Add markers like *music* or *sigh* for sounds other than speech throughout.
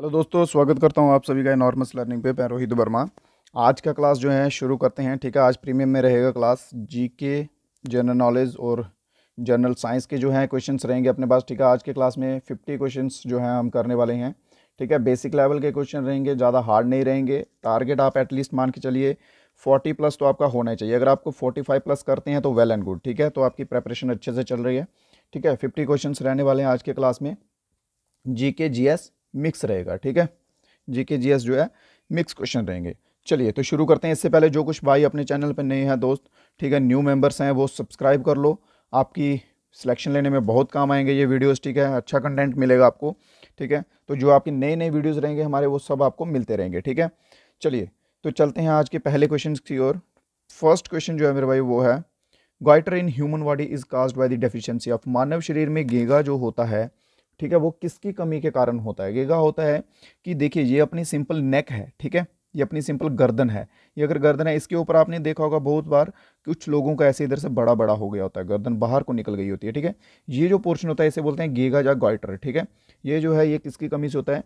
hello दोस्तों स्वागत करता हूँ आप सभी का नॉर्मल्स लर्निंग पे मैं रोहित वर्मा आज का क्लास जो है शुरू करते हैं ठीक है आज प्रीमियम में रहेगा क्लास जीके जनरल नॉलेज और जनरल साइंस के जो हैं क्वेश्चंस रहेंगे अपने पास ठीक है आज के क्लास में फिफ्टी क्वेश्चंस जो हैं हम करने वाले हैं ठीक है बेसिक लेवल के क्वेश्चन रहेंगे ज़्यादा हार्ड नहीं रहेंगे टारगेट आप एटलीस्ट मान के चलिए फोर्टी प्लस तो आपका होना चाहिए अगर आपको फोर्टी फाइव प्लस करते हैं तो वेल एंड गुड ठीक है तो आपकी प्रेपरेशन अच्छे से चल रही है ठीक है फिफ्टी क्वेश्चन रहने वाले हैं आज के क्लास में जी के जी एस मिक्स रहेगा ठीक है जीके जीएस जो है मिक्स क्वेश्चन रहेंगे चलिए तो शुरू करते हैं इससे पहले जो कुछ भाई अपने चैनल पर नए हैं दोस्त ठीक है न्यू मेंबर्स हैं वो सब्सक्राइब कर लो आपकी सिलेक्शन लेने में बहुत काम आएंगे ये वीडियोस ठीक है अच्छा कंटेंट मिलेगा आपको ठीक है तो जो आपके नए नए वीडियोस रहेंगे हमारे वो सब आपको मिलते रहेंगे ठीक है चलिए तो चलते हैं आज के पहले क्वेश्चन की ओर फर्स्ट क्वेश्चन जो है मेरे भाई वो है goitre in human body is caused by the deficiency of मानव शरीर में गेगा जो होता है ठीक है वो किसकी कमी के कारण होता है गेगा होता है कि देखिए ये अपनी सिंपल नेक है ठीक है ये अपनी सिंपल गर्दन है ये अगर गर्दन है इसके ऊपर आपने देखा होगा बहुत बार कुछ लोगों का ऐसे इधर से बड़ा बड़ा हो गया होता है गर्दन बाहर को निकल गई होती है ठीक है ये जो पोर्शन होता है इसे बोलते हैं गेगा या गॉइटर ठीक है ये जो है ये किसकी कमी से होता है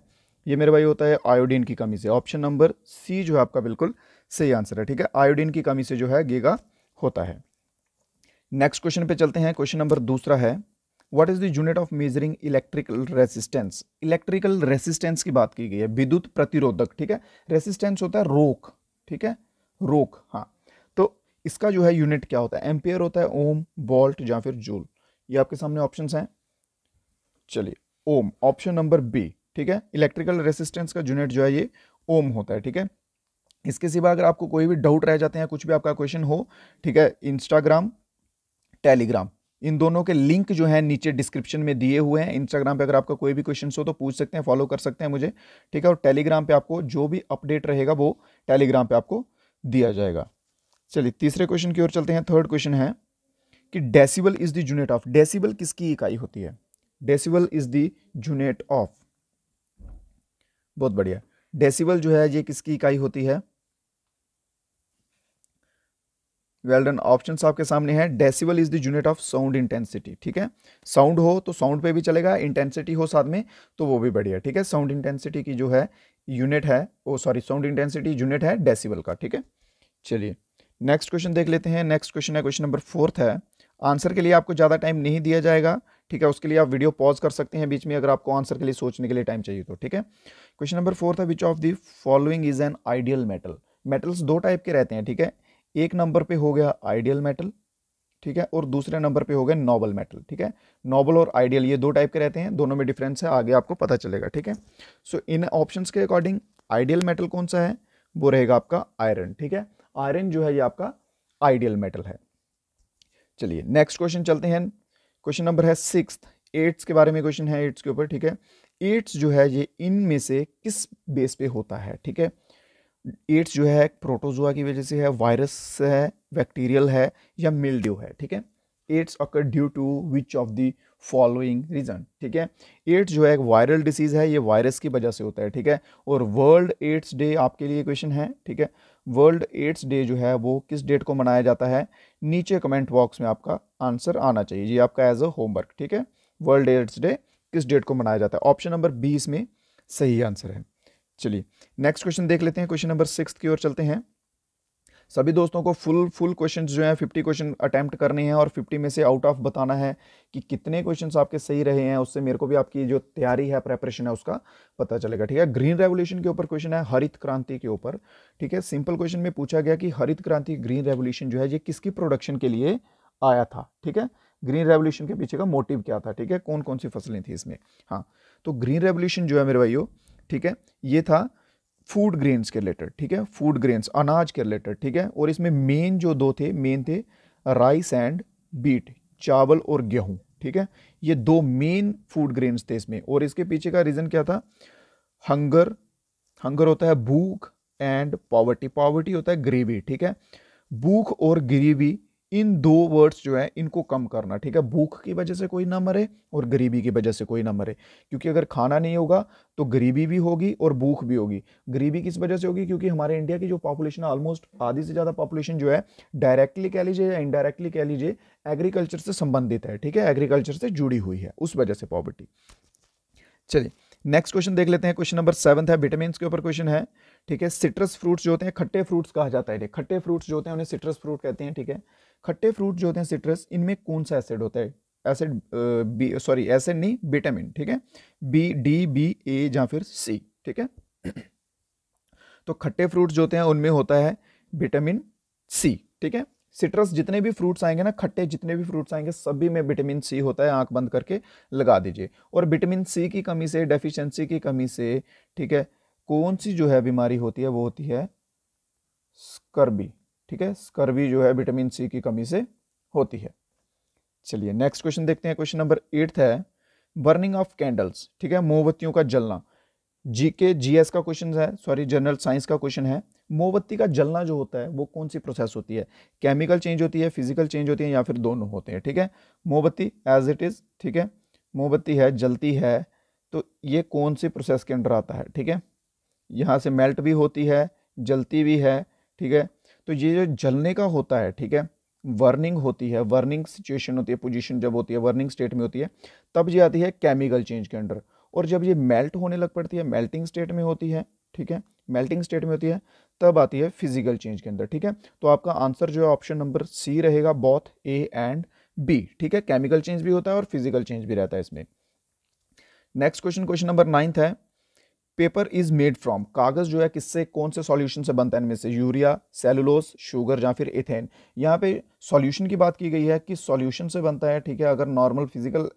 ये मेरे भाई होता है आयोडीन की कमी से ऑप्शन नंबर सी जो है आपका बिल्कुल सही आंसर है ठीक है आयोडीन की कमी से जो है गेगा होता है नेक्स्ट क्वेश्चन पे चलते हैं क्वेश्चन नंबर दूसरा है what is the unit of measuring electrical resistance electrical resistance की बात की गई है विद्युत प्रतिरोधक ठीक है रेसिस्टेंस होता है रोक ठीक है रोक हाँ तो इसका जो है यूनिट क्या होता है एम्पियर होता है ओम बोल्ट या फिर जूल ये आपके सामने ऑप्शन हैं चलिए ओम ऑप्शन नंबर बी ठीक है इलेक्ट्रिकल रेसिस्टेंस का यूनिट जो है ये ओम होता है ठीक है इसके सिवा अगर आपको कोई भी डाउट रह जाते हैं कुछ भी आपका क्वेश्चन हो ठीक है इंस्टाग्राम टेलीग्राम इन दोनों के लिंक जो है नीचे डिस्क्रिप्शन में दिए हुए हैं इंस्टाग्राम पे अगर आपका कोई भी क्वेश्चन हो तो पूछ सकते हैं फॉलो कर सकते हैं मुझे ठीक है और टेलीग्राम पे आपको जो भी अपडेट रहेगा वो टेलीग्राम पे आपको दिया जाएगा चलिए तीसरे क्वेश्चन की ओर चलते हैं थर्ड क्वेश्चन है कि decibel is the unit of decibel किसकी इकाई होती है decibel is the unit of बहुत बढ़िया डेसीबल जो है ये किसकी इकाई होती है वेल डन ऑप्शन आपके सामने है decibel is the unit of sound intensity ठीक है साउंड हो तो साउंड पे भी चलेगा इंटेंसिटी हो साथ में तो वो भी बढ़िया ठीक है साउंड इंटेंसिटी की जो है यूनिट है वो सॉरी साउंड इंटेंसिटी यूनिट है डेसिबल का ठीक है चलिए नेक्स्ट क्वेश्चन देख लेते हैं नेक्स्ट क्वेश्चन है क्वेश्चन नंबर फोर्थ है आंसर के लिए आपको ज़्यादा टाइम नहीं दिया जाएगा ठीक है उसके लिए आप वीडियो पॉज कर सकते हैं बीच में अगर आपको आंसर के लिए सोचने के लिए टाइम चाहिए तो ठीक है क्वेश्चन नंबर फोर्थ है which of the following is an ideal metal metals दो टाइप के रहते हैं ठीक है एक नंबर पे हो गया आइडियल मेटल ठीक है और दूसरे नंबर पे हो गया नॉबल मेटल ठीक है नॉबल और आइडियल ये दो टाइप के रहते हैं दोनों में डिफरेंस है आगे आपको पता चलेगा ठीक है सो इन ऑप्शन के अकॉर्डिंग आइडियल मेटल कौन सा है वो रहेगा आपका आयरन ठीक है आयरन जो है ये आपका आइडियल मेटल है चलिए नेक्स्ट क्वेश्चन चलते हैं क्वेश्चन नंबर है सिक्स एट्स के बारे में क्वेश्चन है एट्स के ऊपर ठीक है एट्स जो है ये इनमें से किस बेस पे होता है ठीक है एड्स जो है प्रोटोजोआ की वजह से है वायरस है बैक्टीरियल है या मिल्ड्यू है ठीक है AIDS occur due to which of the following reason ठीक है एड्स जो है वायरल डिसीज़ है ये वायरस की वजह से होता है ठीक है और वर्ल्ड एड्स डे आपके लिए क्वेश्चन है ठीक है वर्ल्ड एड्स डे जो है वो किस डेट को मनाया जाता है नीचे कमेंट बॉक्स में आपका आंसर आना चाहिए ये आपका एज अ होमवर्क ठीक है वर्ल्ड एड्स डे किस डेट को मनाया जाता है ऑप्शन नंबर बीस में सही आंसर है चलिए नेक्स्ट क्वेश्चन देख लेते हैं क्वेश्चन नंबर सिक्स की ओर चलते हैं सभी दोस्तों को फुल फुल क्वेश्चन जो हैं फिफ्टी क्वेश्चन अटैम्प्ट करने हैं और फिफ्टी में से आउट ऑफ बताना है कि कितने क्वेश्चन आपके सही रहे हैं उससे मेरे को भी आपकी जो तैयारी है प्रेपरेशन है उसका पता चलेगा ठीक है ग्रीन रेवोल्यूशन के ऊपर क्वेश्चन है हरित क्रांति के ऊपर ठीक है सिंपल क्वेश्चन में पूछा गया कि हरित क्रांति ग्रीन रेवोल्यूशन जो है ये किसकी प्रोडक्शन के लिए आया था ठीक है ग्रीन रेवोल्यूशन के पीछे का मोटिव क्या था ठीक है कौन कौन सी फसलें थी इसमें हाँ तो ग्रीन रेवोल्यूशन जो है मेरे भाई ठीक है ये था फूड ग्रेन्स के रिलेटेड ठीक है फूड ग्रेन्स अनाज के रिलेटेड ठीक है और इसमें मेन जो दो थे मेन थे राइस एंड बीट चावल और गेहूं ठीक है ये दो मेन फूड ग्रेन्स थे इसमें और इसके पीछे का रीज़न क्या था हंगर हंगर होता है भूख एंड पॉवर्टी पॉवर्टी होता है ग्रेवी ठीक है भूख और ग्रेवी इन दो वर्ड्स जो है इनको कम करना ठीक है भूख की वजह से कोई ना मरे और गरीबी की वजह से कोई ना मरे क्योंकि अगर खाना नहीं होगा तो गरीबी भी होगी और भूख भी होगी गरीबी किस वजह से होगी क्योंकि हमारे इंडिया की जो पॉपुलेशन ऑलमोस्ट आधी से ज़्यादा पॉपुलेशन जो है डायरेक्टली कह लीजिए या इनडायरेक्टली कह लीजिए एग्रीकल्चर से संबंधित है ठीक है एग्रीकल्चर से जुड़ी हुई है उस वजह से पॉवर्टी चलिए नेक्स्ट क्वेश्चन देख लेते हैं क्वेश्चन नंबर सेवन है विटामिन के ऊपर क्वेश्चन है ठीक है सिट्रस फ्रूट्स जो होते हैं खट्टे फ्रूट्स कहा जाता है खट्टे फ्रूट्स जो होते हैं उन्हें सिट्रस फ्रूट कहते हैं ठीक है खट्टे फ्रूट जो होते हैं सिट्रस इनमें कौन सा एसिड होता है एसिड बी सॉरी एसिड नहीं विटामिन ठीक है बी डी बी ए या फिर सी ठीक है *clears throat* तो खट्टे फ्रूट जो होते हैं उनमें होता है विटामिन सी ठीक है सिट्रस जितने भी फ्रूट्स आएंगे ना खट्टे जितने भी फ्रूट्स आएंगे सभी में विटामिन सी होता है आंख बंद करके लगा दीजिए और विटामिन सी की कमी से डेफिशिएंसी की कमी से ठीक है कौन सी जो है बीमारी होती है वो होती है स्कर्बी ठीक है स्कर्बी जो है विटामिन सी की कमी से होती है चलिए नेक्स्ट क्वेश्चन देखते हैं क्वेश्चन नंबर एट्थ है बर्निंग ऑफ कैंडल्स ठीक है मोमबत्तियों का जलना जीके जीएस जी एस का क्वेश्चन है सॉरी जनरल साइंस का क्वेश्चन है मोमबत्ती का जलना जो होता है वो कौन सी प्रोसेस होती है केमिकल चेंज होती है फिजिकल चेंज होती है या फिर दोनों होते हैं ठीक है मोमबत्ती एज इट इज़ ठीक है मोमबत्ती है जलती है तो ये कौन सी प्रोसेस के अंडर आता है ठीक है यहाँ से मेल्ट भी होती है जलती भी है ठीक है तो ये जो जलने का होता है ठीक है वर्निंग होती है वर्निंग सिचुएशन होती है पोजीशन जब होती है वर्निंग स्टेट में होती है तब ये आती है केमिकल चेंज के अंडर और जब ये मेल्ट होने लग पड़ती है मेल्टिंग स्टेट में होती है ठीक है मेल्टिंग स्टेट में होती है तब आती है फिजिकल चेंज के अंदर ठीक है तो आपका आंसर जो है ऑप्शन नंबर सी रहेगा बॉथ ए एंड बी ठीक है केमिकल चेंज भी होता है और फिजिकल चेंज भी रहता है इसमें next question question number ninth है पेपर इज मेड फ्रॉम कागज जो है किससे कौन से सॉल्यूशन से बनता है इनमें से यूरिया सेलुलोस शुगर या फिर इथेन यहाँ पे सॉल्यूशन की बात की गई है कि सॉल्यूशन से बनता है ठीक है अगर नॉर्मल फिजिकल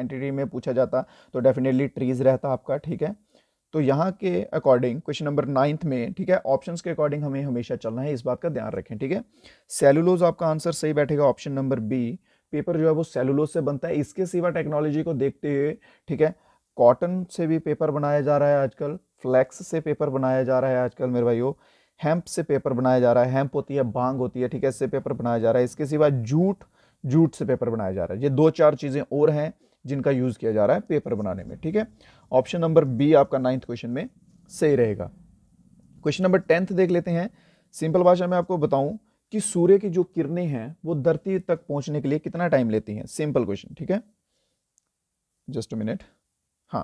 एंटिटी में पूछा जाता तो डेफिनेटली ट्रीज रहता आपका ठीक है तो यहाँ के अकॉर्डिंग क्वेश्चन नंबर नाइन्थ में ठीक है ऑप्शंस के अकॉर्डिंग हमें हमेशा चलना है इस बात का ध्यान रखें ठीक है सेलुलोज आपका आंसर सही बैठेगा ऑप्शन नंबर बी पेपर जो है वो सेलुलोज से बनता है इसके सिवा टेक्नोलॉजी को देखते हुए ठीक है कॉटन से भी पेपर बनाया जा रहा है आजकल फ्लैक्स से पेपर बनाया जा रहा है आजकल मेरे भाई हेम्प से पेपर बनाया जा रहा है हेम्प होती है बांग होती है ठीक है इससे पेपर बनाया जा रहा है इसके सिवा जूट जूट से पेपर बनाया जा रहा है ये दो चार चीज़ें और हैं जिनका यूज़ किया जा रहा है पेपर बनाने में ठीक है ऑप्शन नंबर बी आपका नाइन्थ क्वेश्चन में सही रहेगा क्वेश्चन नंबर टेंथ देख लेते हैं सिंपल भाषा में आपको बताऊं कि सूर्य की जो किरणें हैं वो धरती तक पहुंचने के लिए कितना टाइम लेती हैं सिंपल क्वेश्चन ठीक है जस्ट मिनट हाँ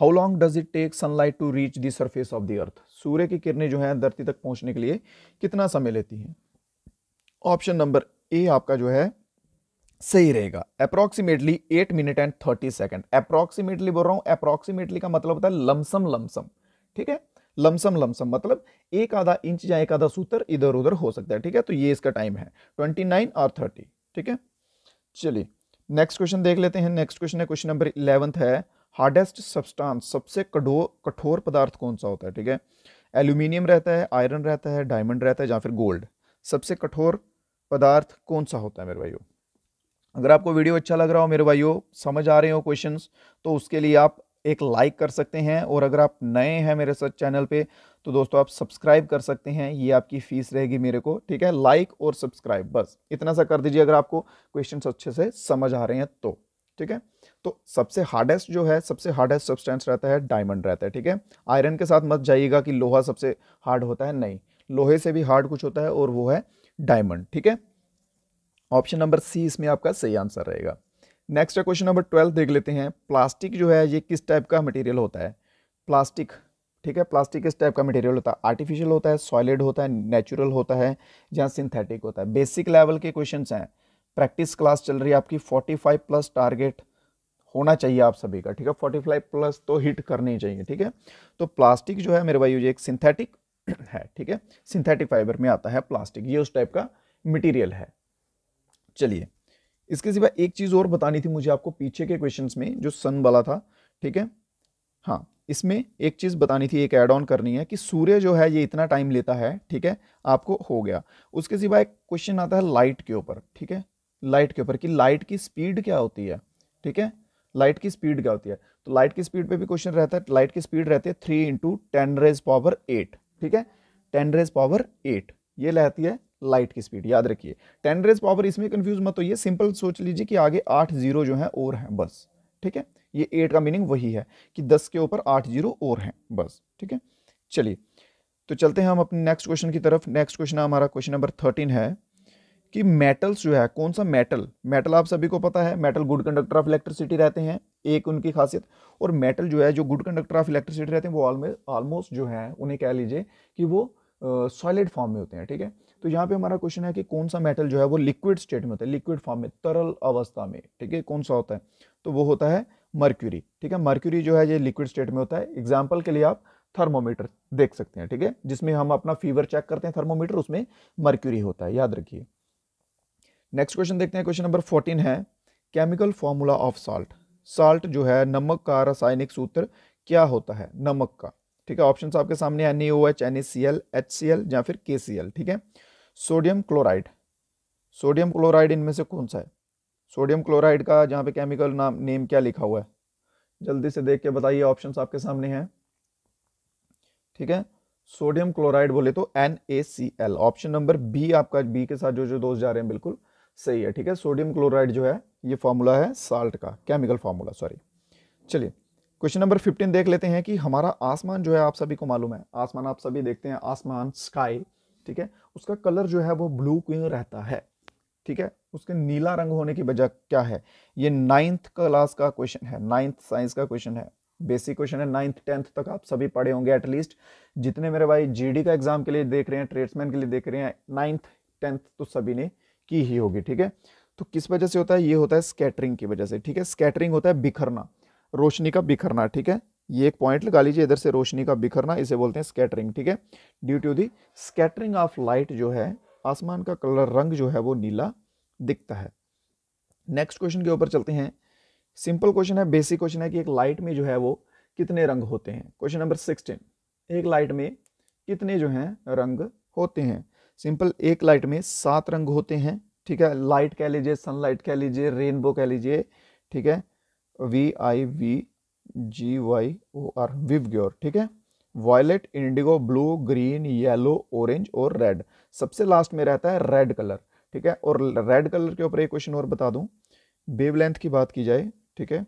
how long does it take sunlight to reach the surface of the earth सूर्य की किरणें जो है धरती तक पहुंचने के लिए कितना समय लेती हैं ऑप्शन नंबर ए आपका जो है सही रहेगा approximately eight minute and thirty second approximately बोल रहा हूँ अप्रोक्सीमेटली का मतलब होता है लमसम लमसम ठीक है लमसम लमसम मतलब एक आधा इंच या एक आधा सूत्र इधर उधर हो सकता है ठीक है तो ये इसका टाइम है ट्वेंटी नाइन और थर्टी ठीक है चलिए नेक्स्ट क्वेश्चन देख लेते हैं नेक्स्ट क्वेश्चन है क्वेश्चन नंबर इलेवंथ है हार्डेस्ट सब्सटेंस सबसे कठोर कठोर पदार्थ कौन सा होता है ठीक है एल्यूमिनियम रहता है आयरन रहता है डायमंड रहता है या फिर गोल्ड सबसे कठोर पदार्थ कौन सा होता है मेरे भाइयों अगर आपको वीडियो अच्छा लग रहा हो मेरे भाइयों समझ आ रहे हो क्वेश्चन तो उसके लिए आप एक लाइक कर सकते हैं और अगर आप नए हैं मेरे साथ चैनल पे तो दोस्तों आप सब्सक्राइब कर सकते हैं ये आपकी फ़ीस रहेगी मेरे को ठीक है लाइक और सब्सक्राइब बस इतना सा कर दीजिए अगर आपको क्वेश्चन अच्छे से समझ आ रहे हैं तो ठीक है तो सबसे हार्डेस्ट जो है सबसे हार्डेस्ट सब्सटेंस रहता है डायमंड रहता है ठीक है आयरन के साथ मत जाइएगा कि लोहा सबसे हार्ड होता है नहीं लोहे से भी हार्ड कुछ होता है और वो है डायमंड ठीक है ऑप्शन नंबर सी इसमें आपका सही आंसर रहेगा नेक्स्ट है क्वेश्चन नंबर ट्वेल्थ देख लेते हैं प्लास्टिक जो है ये किस टाइप का मटेरियल होता है प्लास्टिक ठीक है प्लास्टिक किस टाइप का मटेरियल होता है आर्टिफिशियल होता है सॉलिड होता है नेचुरल होता है या सिंथेटिक होता है बेसिक लेवल के क्वेश्चन हैं प्रैक्टिस क्लास चल रही है आपकी फाइव प्लस टारगेट होना चाहिए आप सभी का ठीक है फोर्टी फाइव प्लस तो हिट करनी चाहिए ठीक है तो प्लास्टिक जो है मेरे भाई ये एक सिंथेटिक है ठीक है सिंथेटिक फाइबर में आता है प्लास्टिक ये उस टाइप का मटेरियल है चलिए इसके सिवा एक चीज़ और बतानी थी मुझे आपको पीछे के क्वेश्चन में जो सन वाला था ठीक है हाँ इसमें एक चीज़ बतानी थी एक एड ऑन करनी है कि सूर्य जो है ये इतना टाइम लेता है ठीक है आपको हो गया उसके सिवा एक क्वेश्चन आता है लाइट के ऊपर ठीक है लाइट के ऊपर कि लाइट की स्पीड क्या होती है ठीक है लाइट की स्पीड क्या होती है तो लाइट की स्पीड पे भी क्वेश्चन रहता है लाइट की स्पीड रहती है three into ten raise power eight ठीक है टेन रेज पावर एट ये रहती है लाइट की स्पीड याद रखिए टेन रेज पावर इसमें कंफ्यूज मत होइए सिंपल सोच लीजिए कि आगे आठ जीरो जो है और हैं बस ठीक है ये एट का मीनिंग वही है कि दस के ऊपर आठ जीरो और हैं बस ठीक है चलिए तो चलते हैं हम अपने नेक्स्ट क्वेश्चन की तरफ नेक्स्ट क्वेश्चन है हमारा क्वेश्चन नंबर थर्टीन है कि मेटल्स जो है कौन सा मेटल मेटल आप सभी को पता है metal good conductor of electricity रहते हैं एक उनकी खासियत और मेटल जो है जो गुड कंडक्टर ऑफ इलेक्ट्रिसिटी रहते हैं वो ऑलमोस्ट जो है उन्हें कह लीजिए कि वो सॉलिड uh, फॉर्म में होते हैं ठीक है तो यहाँ पे हमारा क्वेश्चन है कि कौन सा मेटल जो है वो लिक्विड स्टेट में होता है लिक्विड फॉर्म में तरल अवस्था में ठीक है कौन सा होता है तो वो होता है मर्क्यूरी ठीक है मर्क्यूरी जो है ये लिक्विड स्टेट में होता है एग्जाम्पल के लिए आप थर्मोमीटर देख सकते हैं ठीक है जिसमें हम अपना फीवर चेक करते हैं थर्मोमीटर उसमें मर्क्यूरी होता है याद रखिए नेक्स्ट क्वेश्चन देखते हैं क्वेश्चन नंबर फोर्टीन है chemical formula of salt salt जो है नमक का रासायनिक सूत्र क्या होता है नमक का ठीक है ऑप्शन आपके सामने N E O H N E C L H C L या फिर के सी एल ठीक है सोडियम क्लोराइड सोडियम क्लोराइड इनमें से कौन सा है सोडियम क्लोराइड का जहाँ पे केमिकल नाम नेम क्या लिखा हुआ है जल्दी से देख के बताइए ऑप्शंस आपके सामने हैं ठीक है सोडियम क्लोराइड बोले तो N A C L option number B आपका बी के साथ जो जो दोस्त जा रहे हैं बिल्कुल सही है ठीक है सोडियम क्लोराइड जो है ये फॉर्मूला है साल्ट का केमिकल फॉर्मूला सॉरी चलिए क्वेश्चन नंबर फिफ्टीन देख लेते हैं कि हमारा आसमान जो है आप सभी को मालूम है आसमान आप सभी देखते हैं आसमान स्काई ठीक है उसका कलर जो है वो ब्लू क्यों रहता है ठीक है उसके नीला रंग होने की वजह क्या है ये नाइन्थ क्लास का क्वेश्चन है नाइन्थ साइंस का क्वेश्चन है बेसिक क्वेश्चन है नाइन्थ टेंथ तक आप सभी पढ़े होंगे एटलीस्ट जितने मेरे भाई जीडी का एग्जाम के लिए देख रहे हैं ट्रेड्समैन के लिए देख रहे हैं नाइन्थ टेंथ तो सभी ने की ही होगी ठीक है तो किस वजह से होता है ये होता है स्कैटरिंग की वजह से ठीक है स्कैटरिंग होता है बिखरना रोशनी का बिखरना ठीक है ये एक पॉइंट लगा लीजिए इधर से रोशनी का बिखरना इसे बोलते हैं स्कैटरिंग ठीक है due to the scattering of light जो है आसमान का कलर रंग जो है वो नीला दिखता है नेक्स्ट क्वेश्चन के ऊपर चलते हैं सिंपल क्वेश्चन है बेसिक क्वेश्चन है कि एक लाइट में जो है वो कितने रंग होते हैं क्वेश्चन नंबर सिक्सटीन एक लाइट में कितने जो हैं रंग होते हैं सिंपल एक लाइट में सात रंग होते हैं ठीक है लाइट कह लीजिए सनलाइट कह लीजिए रेनबो कह लीजिए ठीक है V I V G Y O R ग्योर ठीक है violet indigo blue green yellow orange और रेड सबसे लास्ट में रहता है रेड कलर ठीक है और रेड कलर के ऊपर एक क्वेश्चन और बता दूं बेव लेंथ की बात की जाए ठीक है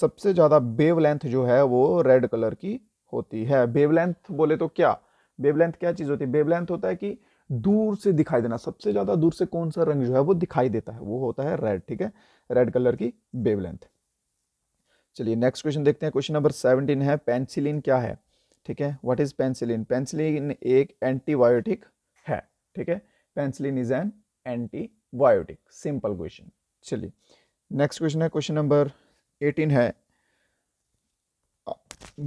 सबसे ज़्यादा बेव लेंथ जो है वो रेड कलर की होती है बेव लेंथ बोले तो क्या बेव लेंथ क्या चीज़ होती है बेव लेंथ होता है कि दूर से दिखाई देना सबसे ज़्यादा दूर से कौन सा रंग जो है वो दिखाई देता है वो होता है रेड ठीक है रेड कलर की बेव लेंथ चलिए नेक्स्ट क्वेश्चन देखते हैं क्वेश्चन नंबर सेवनटीन है पेंसिलिन क्या है ठीक है व्हाट इज पेंसिलिन पेंसिलिन एक एंटीबायोटिक है ठीक है penicillin is an antibiotic simple question चलिए नेक्स्ट क्वेश्चन है क्वेश्चन नंबर एटीन है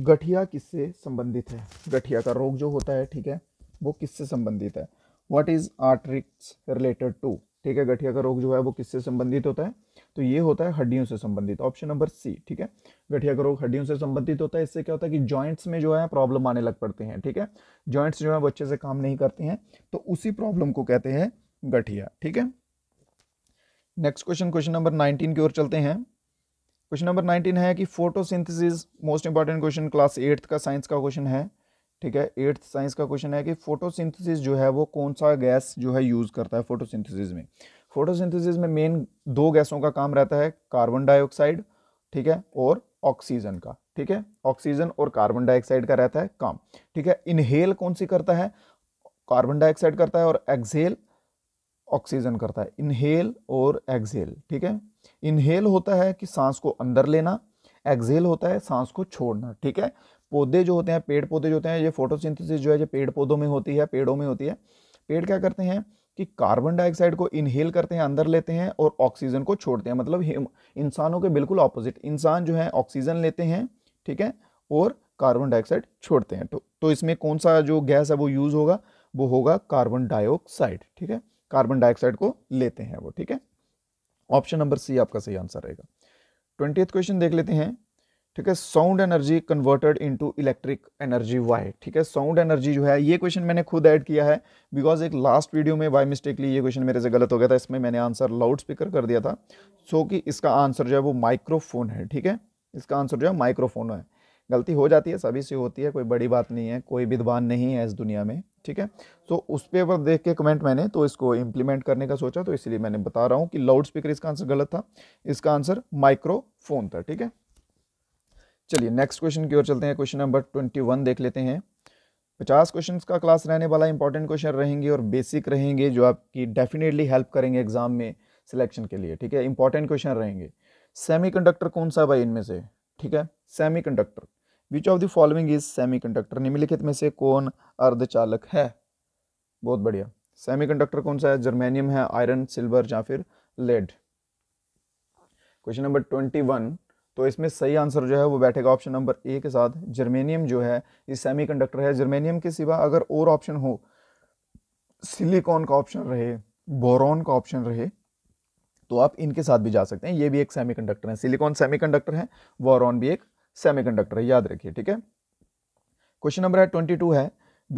गठिया किससे संबंधित है गठिया का रोग जो होता है ठीक है वो किससे संबंधित है what is arthritis related to ठीक है गठिया का रोग जो है वो किससे संबंधित होता है तो ये होता है हड्डियों से संबंधित ऑप्शन नंबर सी ठीक है गठिया करोग हड्डियों से संबंधित होता है इससे क्या होता है कि जॉइंट्स में जो है प्रॉब्लम आने लग पड़ते हैं ठीक है जॉइंट्स जो है वो अच्छे से काम नहीं करते हैं तो उसी प्रॉब्लम को कहते हैं गठिया ठीक है next question question number nineteen की ओर चलते हैं क्वेश्चन नंबर नाइनटीन है कि photosynthesis most important question class eighth का साइंस का क्वेश्चन है ठीक है एट्थ साइंस का क्वेश्चन है कि फोटोसिंथेसिस जो है वो कौन सा गैस जो है यूज़ करता है फोटोसिंथेसिस में फोटोसिंथेसिस में मेन दो गैसों का काम रहता है कार्बन डाइऑक्साइड ठीक है और ऑक्सीजन का ठीक है ऑक्सीजन और कार्बन डाइऑक्साइड का रहता है काम ठीक है इनहेल कौन सी करता है कार्बन डाइऑक्साइड करता है और एक्सहेल ऑक्सीजन करता है इनहेल और एक्सहेल ठीक है इनहेल होता है कि सांस को अंदर लेना एक्सहेल होता है सांस को छोड़ना ठीक है पौधे जो होते हैं पेड़ पौधे जो होते हैं ये फोटोसिंथेसिस जो है ये पेड़ पौधों में होती है पेड़ों में होती है पेड़ क्या करते हैं कि कार्बन डाइऑक्साइड को इनहेल करते हैं अंदर लेते हैं और ऑक्सीजन को छोड़ते हैं मतलब इंसानों के बिल्कुल ऑपोजिट इंसान जो है ऑक्सीजन लेते हैं ठीक है और कार्बन डाइऑक्साइड छोड़ते हैं तो तो इसमें कौन सा जो गैस है वो यूज़ होगा वो होगा कार्बन डाइऑक्साइड ठीक है कार्बन डाइऑक्साइड को लेते हैं वो ठीक है ऑप्शन नंबर सी आपका सही आंसर रहेगा ट्वेंटी क्वेश्चन देख लेते हैं ठीक है sound energy converted into electric energy why ठीक है साउंड एनर्जी जो है ये क्वेश्चन मैंने खुद ऐड किया है बिकॉज एक लास्ट वीडियो में बाय मिस्टेकली ये क्वेश्चन मेरे से गलत हो गया था इसमें मैंने आंसर लाउड स्पीकर कर दिया था सो so कि इसका आंसर जो है वो माइक्रोफोन है ठीक है इसका आंसर जो है माइक्रोफोन है गलती हो जाती है सभी से होती है कोई बड़ी बात नहीं है कोई विद्वान नहीं है इस दुनिया में ठीक है तो उस पर देख के कमेंट मैंने तो इसको इम्प्लीमेंट करने का सोचा तो इसलिए मैंने बता रहा हूँ कि लाउड स्पीकर इसका आंसर गलत था इसका आंसर माइक्रोफोन था ठीक है चलिए नेक्स्ट क्वेश्चन की ओर चलते हैं क्वेश्चन नंबर ट्वेंटी वन देख लेते हैं पचास क्वेश्चन का क्लास रहने वाला इंपॉर्टेंट क्वेश्चन रहेंगे और बेसिक रहेंगे जो आपकी डेफिनेटली हेल्प करेंगे एग्जाम में सिलेक्शन के लिए ठीक है इंपॉर्टेंट क्वेश्चन रहेंगे सेमीकंडक्टर कौन सा भाई इनमें से ठीक है semiconductor which of the following is semiconductor निम्नलिखित में से कौन अर्धचालक है बहुत बढ़िया सेमीकंडक्टर कौन सा है जर्मेनियम है आयरन सिल्वर या फिर lead question number twenty one तो इसमें सही आंसर जो है वो बैठेगा ऑप्शन नंबर ए के साथ जर्मेनियम जो है ये सेमीकंडक्टर है जर्मेनियम के सिवा अगर और ऑप्शन हो सिलिकॉन का ऑप्शन रहे बोरॉन का ऑप्शन रहे तो आप इनके साथ भी जा सकते हैं ये भी एक सेमीकंडक्टर है सिलिकॉन सेमीकंडक्टर है बोरॉन भी एक सेमीकंडक्टर है याद रखिए ठीक है क्वेश्चन नंबर है ट्वेंटी टू है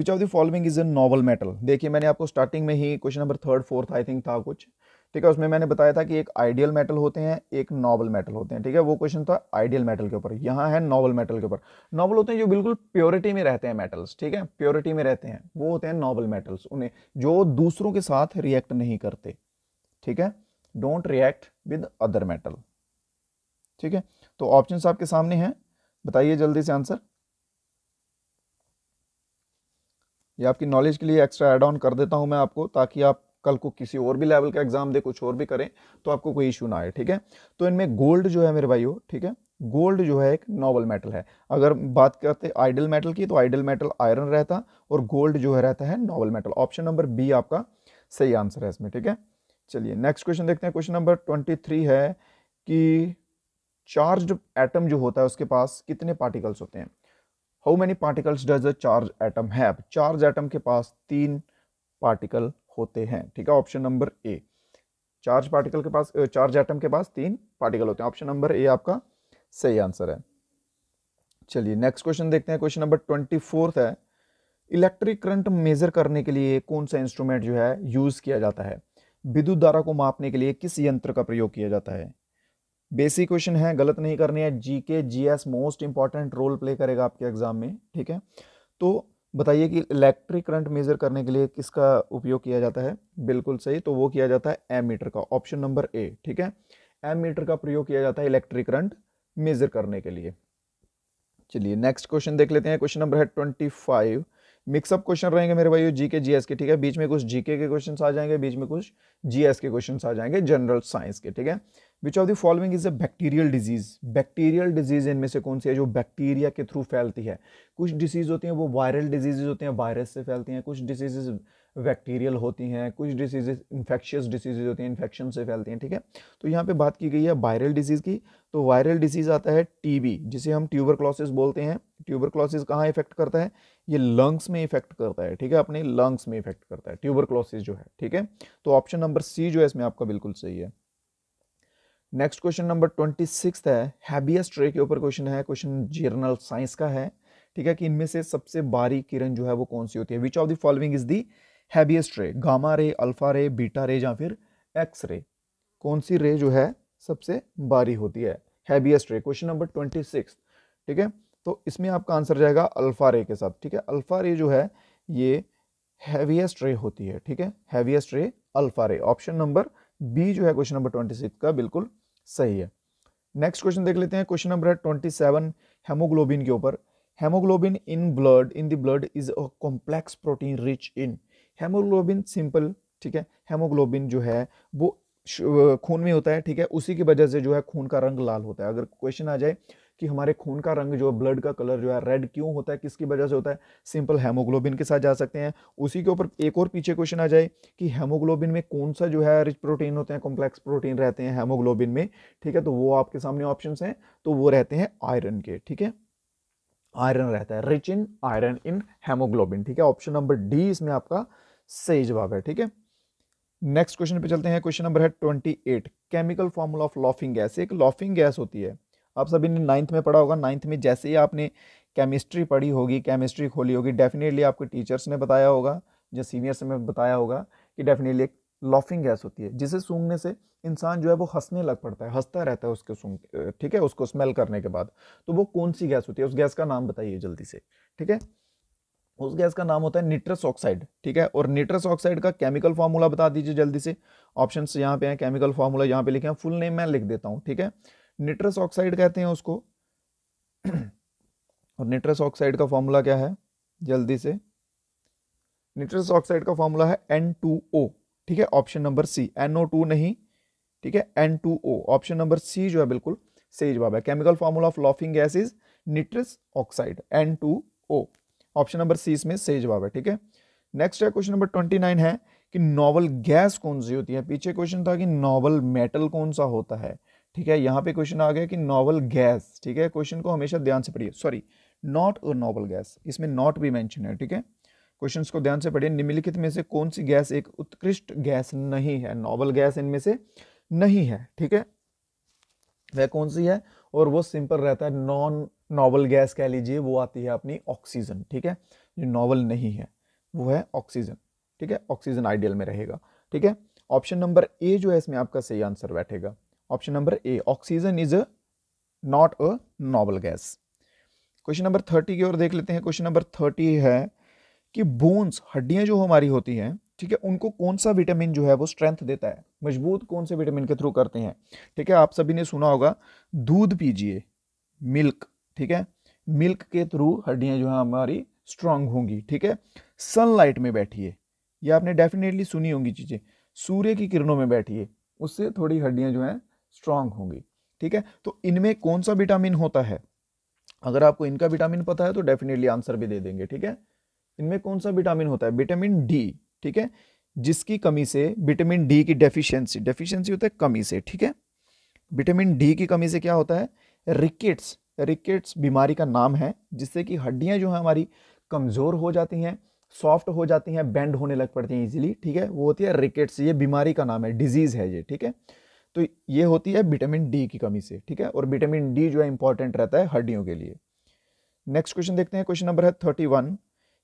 which of the following is a noble metal देखिए मैंने आपको स्टार्टिंग में ही question number third fourth I think था कुछ ठीक है उसमें मैंने बताया था कि एक आइडियल मेटल होते हैं एक नॉवल मेटल होते हैं ठीक है वो क्वेश्चन था आइडियल मेटल के ऊपर यहाँ है नॉवल मेटल के ऊपर नॉवल होते हैं जो बिल्कुल प्योरिटी में रहते हैं मेटल्स ठीक है प्योरिटी में रहते हैं वो होते हैं नॉवल मेटल्स उन्हें जो दूसरों के साथ रिएक्ट नहीं करते ठीक है don't react with other metal ठीक है तो ऑप्शन आपके सामने हैं बताइए जल्दी से आंसर ये आपकी नॉलेज के लिए एक्स्ट्रा एड ऑन कर देता हूं मैं आपको ताकि आप कल को किसी और भी लेवल का एग्जाम दे कुछ और भी करें तो आपको कोई इशू ना आए ठीक है तो इनमें गोल्ड जो है मेरे भाई हो ठीक है गोल्ड जो है एक नॉवल मेटल है अगर बात करते आइडल मेटल की तो आइडल मेटल आयरन रहता और गोल्ड जो है रहता है noble metal option number B आपका सही आंसर है इसमें ठीक है चलिए नेक्स्ट क्वेश्चन देखते हैं क्वेश्चन नंबर ट्वेंटी थ्री है कि चार्ज एटम जो होता है उसके पास कितने पार्टिकल्स होते हैं how many particles does a charge atom है चार्ज एटम के पास तीन पार्टिकल होते हैं ठीक है option number A charge particle के पास चार्ज एटम के पास तीन पार्टिकल होते हैं ऑप्शन नंबर ए आपका सही आंसर है चलिए नेक्स्ट क्वेश्चन देखते हैं क्वेश्चन नंबर ट्वेंटी फोर्थ है इलेक्ट्रिक करंट मेजर करने के लिए कौन सा इंस्ट्रूमेंट जो है यूज किया जाता है विद्युत धारा को मापने के लिए किस यंत्र का प्रयोग किया जाता है बेसिक क्वेश्चन है गलत नहीं करने है GK GS most important role play करेगा आपके एग्जाम में ठीक है तो बताइए कि इलेक्ट्रिक करंट मेजर करने के लिए किसका उपयोग किया जाता है बिल्कुल सही तो वो किया जाता है एम मीटर का ऑप्शन नंबर ए ठीक है एम मीटर का प्रयोग किया जाता है इलेक्ट्रिक करंट मेजर करने के लिए चलिए नेक्स्ट क्वेश्चन देख लेते हैं क्वेश्चन नंबर है ट्वेंटी फाइव मिक्सअप क्वेश्चन रहेंगे मेरे भाई जीके जीएस के ठीक है बीच में कुछ जीके के क्वेश्चन आ जाएंगे बीच में कुछ जीएस के क्वेश्चन आ जाएंगे जनरल साइंस के ठीक है which of the following is a bacterial disease bacterial disease इनमें से कौन सी है जो बैक्टीरिया के थ्रू फैलती है कुछ डिसीज होती हैं वो वायरल डिजीजेज होती हैं वायरस से फैलती हैं कुछ डिजीजेज बैक्टीरियल होती हैं कुछ डिसीजेज इन्फेक्शियस डिसीजेज होती हैं इन्फेक्शन से फैलती हैं ठीक है तो यहाँ पे बात की गई है वायरल डिजीज की तो वायरल डिसीज़ आता है टीबी जिसे हम ट्यूबर क्लॉसिस बोलते हैं ट्यूबर क्लॉसिस कहाँ इफेक्ट करता है ये लंग्स में इफेक्ट करता है ठीक है अपने लंग्स में इफेक्ट करता है ट्यूबर क्लॉसिस जो है ठीक है तो ऑप्शन नंबर सी जो है इसमें आपका बिल्कुल सही है next question number twenty six है हैबियस्ट ट्रे के ऊपर क्वेश्चन है क्वेश्चन जर्नल साइंस का है ठीक है कि इनमें से सबसे बारी किरण जो है वो कौन सी होती है which of the following is the heaviest ray gamma ray alpha ray beta ray या फिर एक्स रे कौन सी रे जो है सबसे बारी होती है हैवीएस्ट रे क्वेश्चन नंबर ट्वेंटी सिक्स ठीक है तो इसमें आपका आंसर जाएगा अल्फ़ा रे के साथ ठीक है अल्फ़ा रे जो है ये हैवीएस्ट रे होती है ठीक है हैवीएस्ट रे अल्फ़ा रे ऑप्शन नंबर बी जो है क्वेश्चन नंबर ट्वेंटी सिक्स का बिल्कुल सही है नेक्स्ट क्वेश्चन देख लेते हैं क्वेश्चन नंबर है ट्वेंटी सेवन हेमोग्लोबिन के ऊपर haemoglobin in blood in the blood is a complex protein rich in haemoglobin simple ठीक है हेमोग्लोबिन जो है वो खून में होता है ठीक है उसी की वजह से जो है खून का रंग लाल होता है अगर क्वेश्चन आ जाए कि हमारे खून का रंग जो है ब्लड का कलर जो है रेड क्यों होता है किसकी वजह से होता है सिंपल हेमोग्लोबिन के साथ जा सकते हैं उसी के ऊपर एक और पीछे क्वेश्चन आ जाए कि हेमोग्लोबिन में कौन सा जो है रिच प्रोटीन होते हैं कॉम्प्लेक्स प्रोटीन रहते हैं हेमोग्लोबिन में ठीक है तो वो आपके सामने ऑप्शन हैं तो वो रहते हैं आयरन के ठीक है आयरन रहता है rich in iron in haemoglobin ठीक है ऑप्शन नंबर डी इसमें आपका सही जवाब है ठीक है नेक्स्ट क्वेश्चन पे चलते हैं क्वेश्चन नंबर है twenty eight chemical formula of laughing gas एक लॉफिंग गैस होती है आप सभी ने नाइन्थ में पढ़ा होगा नाइन्थ में जैसे ही आपने केमिस्ट्री पढ़ी होगी केमिस्ट्री खोली होगी डेफिनेटली आपके टीचर्स ने बताया होगा या सीनियर्स ने बताया होगा कि डेफिनेटली एक लॉफिंग गैस होती है जिसे सूंघने से इंसान जो है वो हंसने लग पड़ता है हंसता रहता है उसके सूंघ ठीक है उसको स्मेल करने के बाद तो वो कौन सी गैस होती है उस गैस का नाम बताइए जल्दी से ठीक है उस गैस का नाम होता है निट्रस ऑक्साइड ठीक है और निट्रस ऑक्साइड का केमिकल फार्मूला बता दीजिए जल्दी से ऑप्शन यहाँ पे है केमिकल फार्मूला यहाँ पे लिखे हैं फुल नेम मैं लिख देता हूँ ठीक है निट्रस ऑक्साइड कहते हैं उसको *clears throat* और निट्रस ऑक्साइड का फॉर्मूला क्या है जल्दी से निट्रस ऑक्साइड का फॉर्मूला है एन टू ओ ठीक है option number C N O two नहीं ठीक है N two O option number C जो है बिल्कुल सही जवाब है chemical formula of laughing gas is nitrous oxide N two O option number C इसमें सही जवाब है ठीक है नेक्स्ट है क्वेश्चन नंबर ट्वेंटी नाइन है कि नॉवल गैस कौन सी होती है पीछे क्वेश्चन था कि नॉवल मेटल कौन सा होता है ठीक है यहाँ पे क्वेश्चन आ गया कि नॉवल गैस ठीक है क्वेश्चन को हमेशा ध्यान से पढ़िए सॉरी नॉट और नॉवल गैस इसमें नॉट भी मैंशन है ठीक है क्वेश्चन को ध्यान से पढ़िए निम्नलिखित में से कौन सी गैस एक उत्कृष्ट गैस नहीं है नॉवल गैस इनमें से नहीं है ठीक है वह कौन सी है और वो सिंपल रहता है नॉन नॉवल गैस कह लीजिए वो आती है अपनी ऑक्सीजन ठीक है जो नॉवल नहीं है वो है ऑक्सीजन ठीक है ऑक्सीजन आइडियल में रहेगा ठीक है ऑप्शन नंबर ए जो है इसमें आपका सही आंसर बैठेगा option number A oxygen is not a noble gas question number thirty की ओर देख लेते हैं क्वेश्चन नंबर थर्टी है कि बोन्स हड्डियां जो हमारी होती हैं ठीक है उनको कौन सा विटामिन जो है वो स्ट्रेंथ देता है मजबूत कौन से विटामिन के थ्रू करते हैं ठीक है आप सभी ने सुना होगा दूध पीजिए मिल्क ठीक है मिल्क के थ्रू हड्डियां जो है हमारी स्ट्रांग होंगी ठीक है सनलाइट में बैठिए ये आपने डेफिनेटली सुनी होंगी चीज़ें सूर्य की किरणों में बैठिए उससे थोड़ी हड्डियां जो हैं स्ट्रांग होंगी ठीक है तो इनमें कौन सा विटामिन होता है अगर आपको इनका विटामिन पता है तो डेफिनेटली आंसर भी दे देंगे ठीक है इनमें कौन सा विटामिन होता है विटामिन डी ठीक है जिसकी कमी से विटामिन डी की डेफिशिएंसी डेफिशिएंसी होता है कमी से ठीक है विटामिन डी की कमी से क्या होता है रिकेट्स रिकेट्स बीमारी का नाम है जिससे कि हड्डियां जो हैं हमारी कमज़ोर हो जाती हैं सॉफ्ट हो जाती हैं बेंड होने लग पड़ती हैं इजीली ठीक है वो होती है रिकेट्स ये बीमारी का नाम है डिजीज़ है ये ठीक है तो ये होती है विटामिन डी की कमी से ठीक है और विटामिन डी जो है इंपॉर्टेंट रहता है हड्डियों के लिए नेक्स्ट क्वेश्चन देखते हैं क्वेश्चन नंबर है thirty one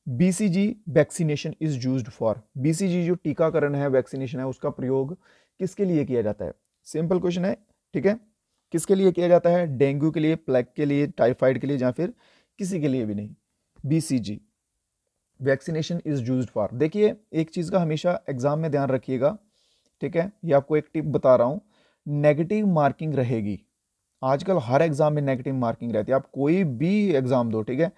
BCG vaccination is use for BCG जो टीकाकरण है वैक्सीनेशन है उसका प्रयोग किसके लिए किया जाता है सिंपल क्वेश्चन है ठीक है किसके लिए किया जाता है डेंगू के लिए प्लेग के लिए टाइफाइड के लिए या फिर किसी के लिए भी नहीं BCG vaccination is use for देखिए एक चीज़ का हमेशा एग्जाम में ध्यान रखिएगा ठीक है ये आपको एक टिप बता रहा हूँ नेगेटिव मार्किंग रहेगी आजकल हर एग्जाम में नेगेटिव मार्किंग रहती है आप कोई भी एग्जाम दो ठीक है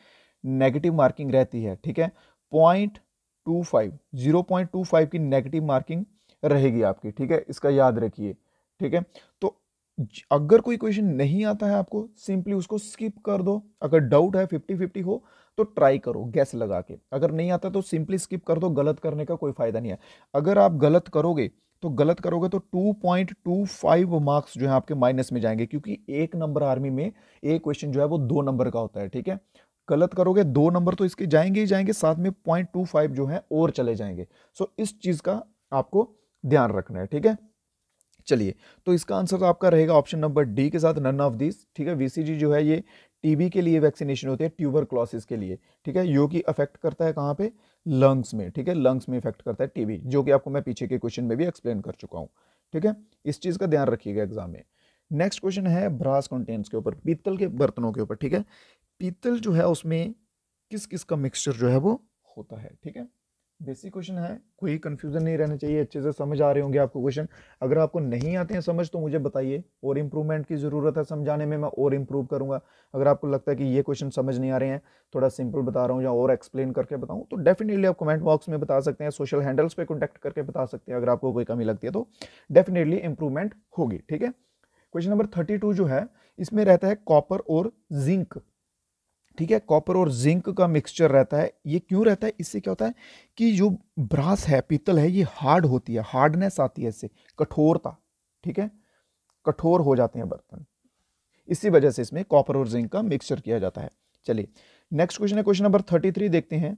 नेगेटिव मार्किंग रहती है ठीक है point two five zero point two five की नेगेटिव मार्किंग रहेगी आपकी ठीक है इसका याद रखिए ठीक है तो अगर कोई क्वेश्चन नहीं आता है आपको सिंपली उसको स्किप कर दो अगर डाउट है फिफ्टी फिफ्टी हो तो ट्राई करो गैस लगा के अगर नहीं आता तो सिंपली स्किप कर दो गलत करने का कोई फायदा नहीं है अगर आप गलत करोगे तो गलत करोगे तो 2.25 मार्क्स जो है आपके माइनस में जाएंगे क्योंकि एक नंबर आर्मी में एक क्वेश्चन जो है वो दो नंबर का होता है ठीक है गलत करोगे दो नंबर तो इसके जाएंगे ही जाएंगे साथ में पॉइंट टू फाइव जो है और चले जाएंगे सो इस चीज़ का आपको ध्यान रखना है ठीक है चलिए तो इसका आंसर तो आपका रहेगा ऑप्शन नंबर डी के साथ नन ऑफ दिस ठीक है वीसीजी जो है ये टीबी के लिए वैक्सीनेशन होती है ट्यूबर क्लॉसिस के लिए ठीक है यो की अफेक्ट करता है कहाँ पे लंग्स में ठीक है लंग्स में इफेक्ट करता है टीबी जो कि आपको मैं पीछे के क्वेश्चन में भी एक्सप्लेन कर चुका हूँ ठीक है इस चीज़ का ध्यान रखिएगा एग्जाम में नेक्स्ट क्वेश्चन है ब्रास कंटेंट्स के ऊपर पीतल के बर्तनों के ऊपर ठीक है पीतल जो है उसमें किस किस का मिक्सचर जो है वो होता है ठीक है बेसिक क्वेश्चन है कोई कन्फ्यूज़न नहीं रहना चाहिए अच्छे से समझ आ रहे होंगे आपको क्वेश्चन अगर आपको नहीं आते हैं समझ तो मुझे बताइए और इम्प्रूवमेंट की ज़रूरत है समझाने में मैं और इम्प्रूव करूंगा अगर आपको लगता है कि ये क्वेश्चन समझ नहीं आ रहे हैं थोड़ा सिंपल बता रहा हूँ या और एक्सप्लेन करके बताऊँ तो डेफिनेटली आप कमेंट बॉक्स में बता सकते हैं सोशल हैंडल्स पर कॉन्टैक्ट करके बता सकते हैं अगर आपको कोई कमी लगती है तो डेफिनेटली इम्प्रूवमेंट होगी ठीक है क्वेश्चन नंबर थर्टी जो है इसमें रहता है कॉपर और जिंक ठीक है कॉपर और जिंक का मिक्सचर रहता है ये क्यों रहता है इससे क्या होता है कि जो ब्रास है पीतल है ये हार्ड होती है हार्डनेस आती है इससे कठोरता ठीक है कठोर हो जाते हैं बर्तन इसी वजह से इसमें कॉपर और जिंक का मिक्सचर किया जाता है चलिए नेक्स्ट क्वेश्चन है क्वेश्चन नंबर थर्टी थ्री देखते हैं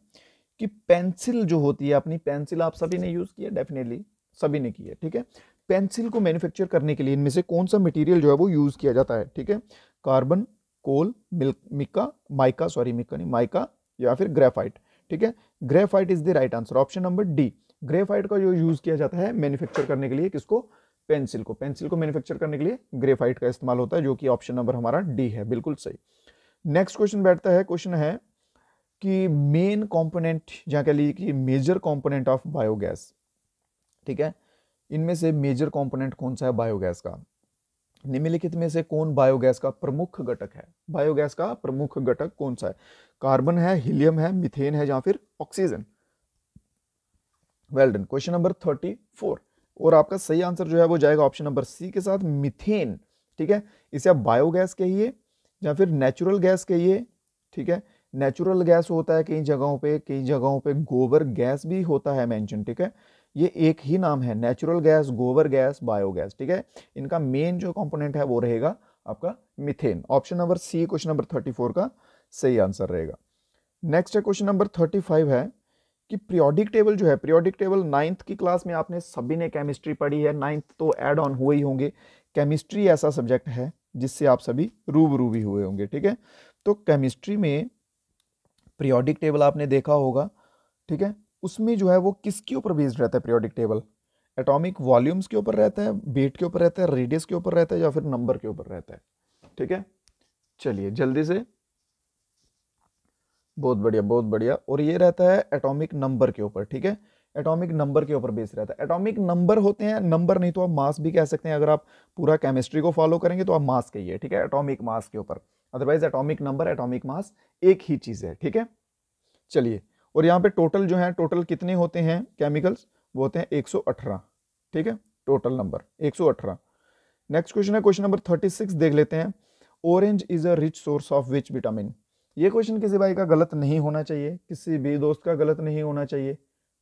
कि पेंसिल जो होती है अपनी पेंसिल आप सभी ने यूज़ किया डेफिनेटली सभी ने किया ठीक है पेंसिल को मैन्युफैक्चर करने के लिए इनमें से कौन सा मटेरियल जो है वो यूज़ किया जाता है ठीक है carbon coal milk mica mica sorry mica नहीं माइका या फिर ग्रेफाइट ठीक है graphite is the right answer option number D graphite का जो यूज़ किया जाता है मैन्युफैक्चर करने के लिए किसको पेंसिल को पेंसिल को मैन्युफैक्चर करने के लिए ग्रेफाइट का इस्तेमाल होता है जो कि ऑप्शन नंबर हमारा डी है बिल्कुल सही नेक्स्ट क्वेश्चन बैठता है क्वेश्चन है कि मेन कॉम्पोनेंट या कह लीजिए कि मेजर कॉम्पोनेंट ऑफ बायोगैस ठीक है इनमें से मेजर कॉम्पोनेंट कौन सा है बायोगैस का निम्नलिखित में से कौन बायोगैस का प्रमुख घटक है बायोगैस का प्रमुख घटक कौन सा है कार्बन है हीलियम है मिथेन है या फिर oxygen well done question number thirty four और आपका सही आंसर जो है वो जाएगा ऑप्शन नंबर सी के साथ मिथेन ठीक है इसे आप बायोगैस कहिए या फिर नेचुरल गैस कहिए ठीक है नेचुरल गैस होता है कई जगहों पे कई जगहों पे गोबर गैस भी होता है मेंशन ठीक है ये एक ही नाम है नेचुरल गैस गोबर गैस बायोगैस ठीक है इनका मेन जो कंपोनेंट है वो रहेगा आपका methane option number C question number thirty four का सही आंसर रहेगा नेक्स्ट है क्वेश्चन नंबर थर्टी फाइव है कि प्रियोडिक टेबल जो है प्रियोडिक टेबल नाइन्थ की क्लास में आपने सभी ने केमिस्ट्री पढ़ी है नाइन्थ तो एड ऑन हुए ही होंगे केमिस्ट्री ऐसा सब्जेक्ट है जिससे आप सभी रूबरू भी हुए होंगे ठीक है तो केमिस्ट्री में प्रियोडिक टेबल आपने देखा होगा ठीक है उसमें जो है वो किसके ऊपर बेस्ड रहता है पीरियोडिक टेबल एटॉमिक वॉल्यूम्स के ऊपर रहता है वेट के ऊपर रहता है रेडियस के ऊपर रहता है या फिर नंबर के ऊपर रहता है ठीक है चलिए जल्दी से बहुत बढ़िया बहुत बढ़िया और ये रहता है एटॉमिक नंबर के ऊपर ठीक है एटॉमिक नंबर के ऊपर बेस रहता है एटॉमिक नंबर होते हैं नंबर नहीं तो आप मास भी कह सकते हैं अगर आप पूरा केमिस्ट्री को फॉलो करेंगे तो आप मास कहिए ठीक है एटॉमिक मास के ऊपर otherwise atomic number atomic mass एक ही चीज़ है ठीक है चलिए और यहाँ पे टोटल जो है टोटल कितने होते हैं केमिकल्स वो होते हैं 118 ठीक है टोटल नंबर 118 नेक्स्ट क्वेश्चन है क्वेश्चन नंबर 36 देख लेते हैं orange is a rich source of which vitamin ये क्वेश्चन किसी भाई का गलत नहीं होना चाहिए किसी भी दोस्त का गलत नहीं होना चाहिए